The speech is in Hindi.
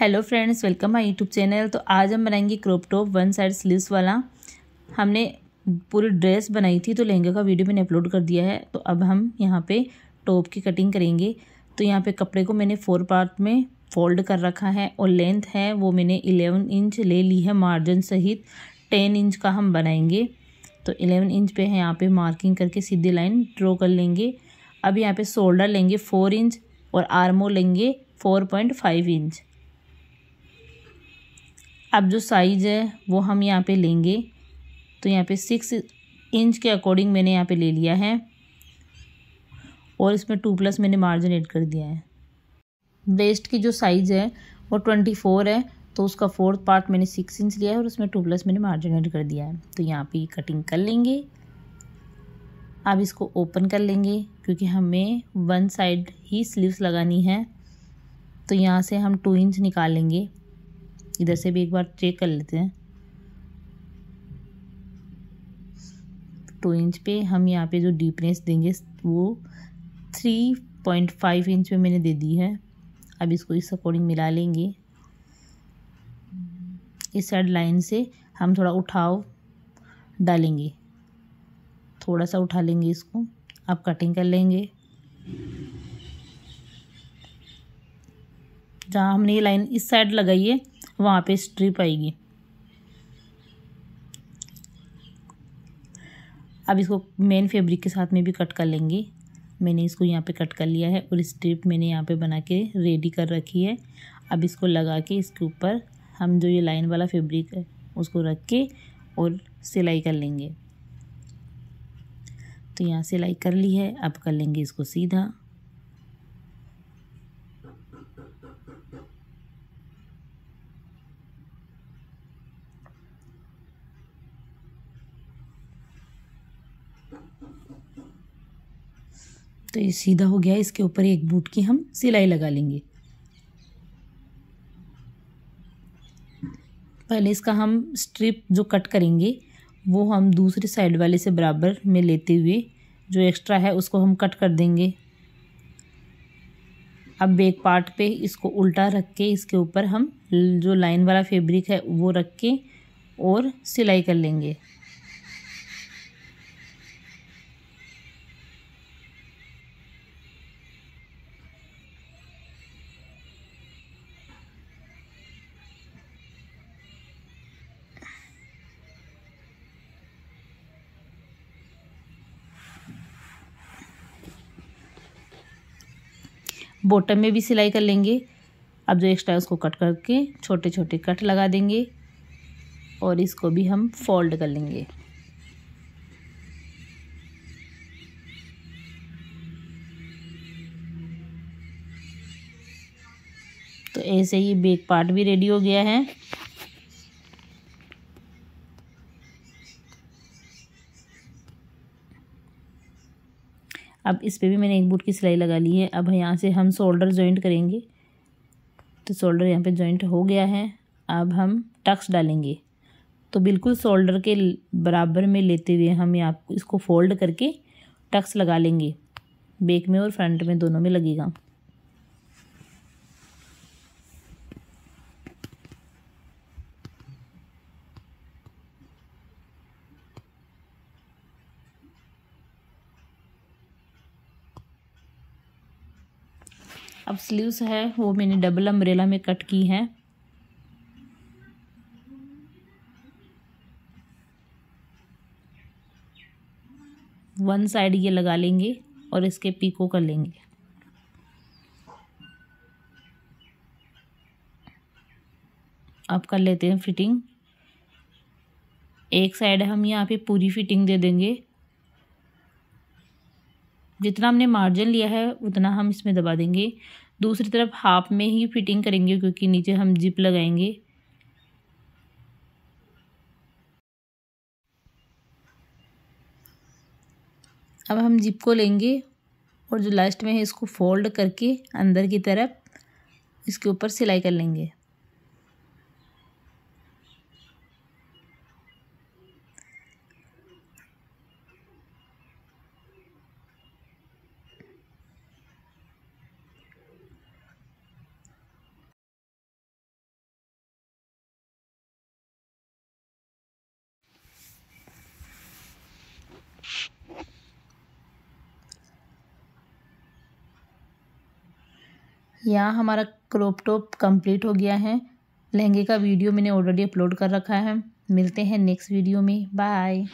hello friends welcome my YouTube channel तो आज हम बनाएंगे crop top one side sleeves वाला हमने पूरी ड्रेस बनाई थी तो लहंगे का वीडियो मैंने अपलोड कर दिया है तो अब हम यहाँ पे टॉप की कटिंग करेंगे तो यहाँ पे कपड़े को मैंने फोर पार्ट में फोल्ड कर रखा है और लेंथ है वो मैंने इलेवन इंच ले ली है मार्जिन सहित टेन इंच का हम बनाएंगे तो इलेवन इंच पर है यहाँ पर मार्किंग करके सीधी लाइन ड्रॉ कर लेंगे अब यहाँ पर शोल्डर लेंगे फोर इंच और आर्मो लेंगे फोर पॉइंट फाइव इंच अब जो साइज़ है वो हम यहाँ पे लेंगे तो यहाँ पे सिक्स इंच के अकॉर्डिंग मैंने यहाँ पे ले लिया है और इसमें टू प्लस मैंने मार्जिन ऐड कर दिया है वेस्ट की जो साइज़ है वो ट्वेंटी फोर है तो उसका फोर्थ पार्ट मैंने सिक्स इंच लिया है और उसमें टू प्लस मैंने मार्जिन ऐड कर दिया है तो यहाँ पे कटिंग कर लेंगे अब इसको ओपन कर लेंगे क्योंकि हमें वन साइड ही स्लीव्स लगानी है तो यहाँ से हम टू इंच निकालेंगे इधर से भी एक बार चेक कर लेते हैं टू इंच पे हम यहाँ पे जो डीपनेस देंगे वो थ्री पॉइंट फाइव इंच पे मैंने दे दी है अब इसको इस अकॉर्डिंग मिला लेंगे इस साइड लाइन से हम थोड़ा उठाव डालेंगे थोड़ा सा उठा लेंगे इसको अब कटिंग कर लेंगे जहाँ हमने ये लाइन इस साइड लगाई है वहाँ पे स्ट्रिप आएगी अब इसको मेन फैब्रिक के साथ में भी कट कर लेंगे मैंने इसको यहाँ पे कट कर लिया है और स्ट्रिप मैंने यहाँ पे बना के रेडी कर रखी है अब इसको लगा के इसके ऊपर हम जो ये लाइन वाला फैब्रिक है उसको रख के और सिलाई कर लेंगे तो यहाँ सिलाई कर ली है अब कर लेंगे इसको सीधा तो ये सीधा हो गया इसके ऊपर एक बूट की हम सिलाई लगा लेंगे पहले इसका हम स्ट्रिप जो कट करेंगे वो हम दूसरी साइड वाले से बराबर में लेते हुए जो एक्स्ट्रा है उसको हम कट कर देंगे अब बैक पार्ट पे इसको उल्टा रख के इसके ऊपर हम जो लाइन वाला फैब्रिक है वो रख के और सिलाई कर लेंगे बॉटम में भी सिलाई कर लेंगे अब जो एक्स्ट्रा है उसको कट करके छोटे छोटे कट लगा देंगे और इसको भी हम फोल्ड कर लेंगे तो ऐसे ही बेक पार्ट भी रेडी हो गया है अब इस पर भी मैंने एक बूट की सिलाई लगा ली है अब यहाँ से हम शोल्डर जॉइंट करेंगे तो शोल्डर यहाँ पे जॉइंट हो गया है अब हम टक्स डालेंगे तो बिल्कुल शोल्डर के बराबर में लेते हुए हम यहाँ इसको फोल्ड करके टक्स लगा लेंगे बैक में और फ्रंट में दोनों में लगेगा अब स्लीव्स है वो मैंने डबल अम्ब्रेला में कट की है वन साइड ये लगा लेंगे और इसके पीको कर लेंगे आप कर लेते हैं फिटिंग एक साइड हम यहाँ पे पूरी फिटिंग दे देंगे जितना हमने मार्जिन लिया है उतना हम इसमें दबा देंगे दूसरी तरफ हाफ में ही फिटिंग करेंगे क्योंकि नीचे हम जिप लगाएंगे अब हम जिप को लेंगे और जो लास्ट में है इसको फोल्ड करके अंदर की तरफ इसके ऊपर सिलाई कर लेंगे यहाँ हमारा क्रॉप टॉप कंप्लीट हो गया है लहंगे का वीडियो मैंने ऑलरेडी अपलोड कर रखा है मिलते हैं नेक्स्ट वीडियो में बाय